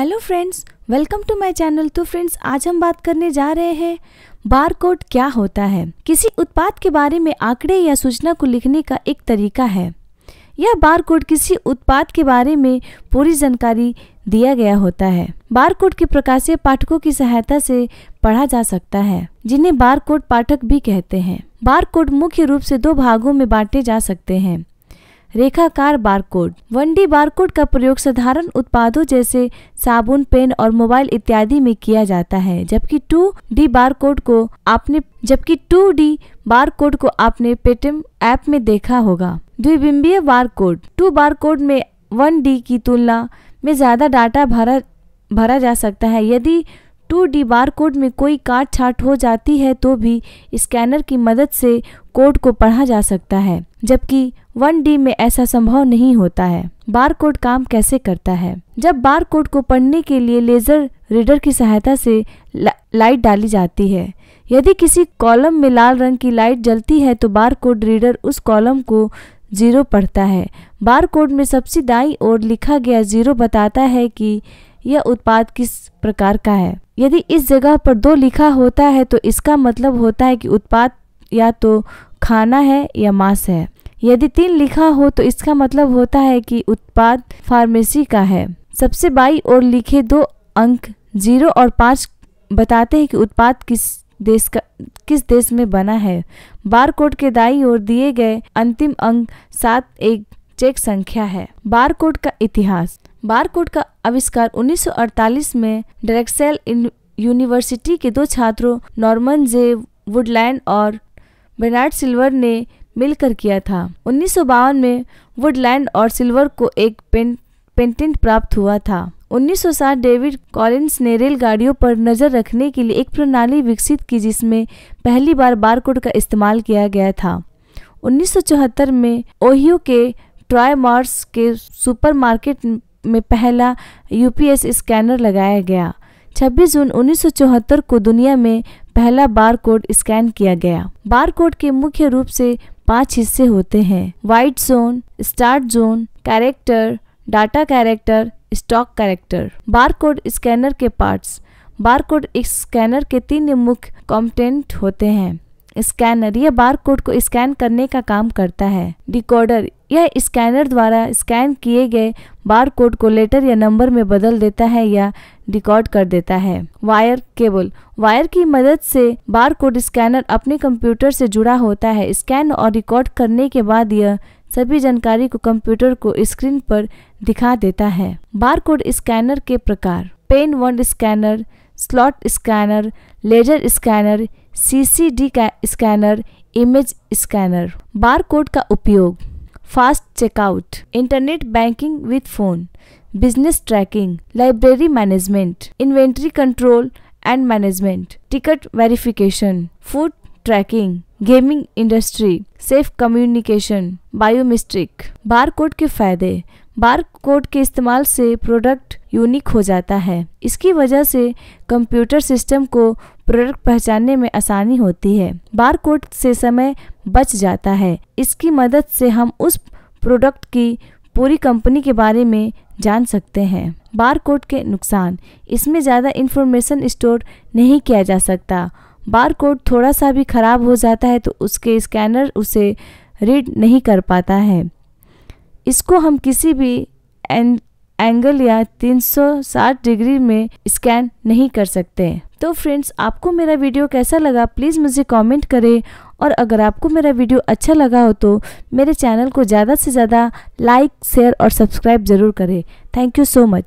hello friends welcome to my channel तो friends आज हम बात करने जा रहे हैं बार कोड क्या होता है किसी उत्पाद के बारे में आंकड़े या सूचना को लिखने का एक तरीका है यह बार कोड किसी उत्पाद के बारे में पूरी जानकारी दिया गया होता है बार कोड के प्रकाशित पाठकों की सहायता से पढ़ा जा सकता है जिन्हें बार कोड पाठक भी कहते हैं बार कोड मुख्य रूप से दो भागों में बांटे जा सकते हैं रेखाकार बारकोड वनडी बारकोड का प्रयोग साधारण उत्पादों जैसे साबुन पेन और मोबाइल इत्यादि में किया जाता है जबकि टू डी बार को आपने जबकि टू डी बार को आपने पेटीएम ऐप में देखा होगा द्विबिंबीय कोड टू बार कोड में वन डी की तुलना में ज़्यादा डाटा भरा भरा जा सकता है यदि टू डी बार कोड में कोई काट छाट हो जाती है तो भी स्कैनर की मदद से कोड को पढ़ा जा सकता है जबकि वन डी में ऐसा संभव नहीं होता है बार कोड काम कैसे करता है जब बार कोड को पढ़ने के लिए लेजर रीडर की सहायता से ला, लाइट डाली जाती है यदि किसी कॉलम में लाल रंग की लाइट जलती है तो बार कोड रीडर उस कॉलम को जीरो पढ़ता है बार कोड में सबसे दाई और लिखा गया जीरो बताता है कि यह उत्पाद किस प्रकार का है यदि इस जगह पर दो लिखा होता है तो इसका मतलब होता है कि उत्पाद या तो खाना है या मांस है यदि तीन लिखा हो तो इसका मतलब होता है कि उत्पाद फार्मेसी का है सबसे बाई और लिखे दो अंक जीरो और पाँच बताते हैं कि उत्पाद किस देश का किस देश में बना है बार कोड के दाई और दिए गए अंतिम अंक सात एक चेक संख्या है बार कोड का इतिहास बार कोड का आविष्कार 1948 में डायरेक्सेल यूनिवर्सिटी के दो छात्रों नॉर्मन जे वुडलैंड और बेनार्ड सिल्वर ने मिलकर किया था उन्नीस में वुडलैंड और सिल्वर को एक पेंटेंट प्राप्त हुआ था 1960 डेविड कॉलिंस ने रेलगाड़ियों पर नज़र रखने के लिए एक प्रणाली विकसित की जिसमें पहली बार बारकोड का इस्तेमाल किया गया था 1974 में ओहियो के ट्राई मार्स के सुपरमार्केट में पहला यूपीएस स्कैनर लगाया गया 26 जून 1974 को दुनिया में पहला बार कोड स्कैन किया गया बार कोड के मुख्य रूप से पांच हिस्से होते हैं white zone start zone character data character stop character barcode scanner के पार्ट्स बारकोड स्कैनर के तीन मुख्य कंटेंट होते हैं स्कैनर यह बारकोड को स्कैन करने का काम करता है डिकोडर यह स्कैनर द्वारा स्कैन किए गए बारकोड को लेटर या नंबर में बदल देता है या रिकॉर्ड कर देता है वायर केबल वायर की मदद से बारकोड स्कैनर अपने कंप्यूटर से जुड़ा होता है स्कैन और रिकॉर्ड करने के बाद यह सभी जानकारी को कंप्यूटर को स्क्रीन पर दिखा देता है बारकोड स्कैनर के प्रकार pen wand scanner slot scanner laser scanner CCD का स्कैनर इमेज स्कैनर बारकोड का उपयोग fast checkout internet banking with phone business tracking library management inventory control and management ticket verification food tracking gaming industry safe communication biometric bar code के फायदे बार code के इस्तेमाल से product unique हो जाता है इसकी वजह से कंप्यूटर सिस्टम को प्रोडक्ट पहचानने में आसानी होती है बार कोड से समय बच जाता है इसकी मदद से हम उस प्रोडक्ट की पूरी कंपनी के बारे में जान सकते हैं बार कोड के नुकसान इसमें ज़्यादा इन्फॉर्मेशन स्टोर नहीं किया जा सकता बार कोड थोड़ा सा भी ख़राब हो जाता है तो उसके स्कैनर उसे रीड नहीं कर पाता है इसको हम किसी भी एंगल या 360 डिग्री में स्कैन नहीं कर सकते तो फ्रेंड्स आपको मेरा वीडियो कैसा लगा प्लीज़ मुझे कमेंट करें और अगर आपको मेरा वीडियो अच्छा लगा हो तो मेरे चैनल को ज़्यादा से ज़्यादा लाइक शेयर और सब्सक्राइब ज़रूर करें थैंक यू सो मच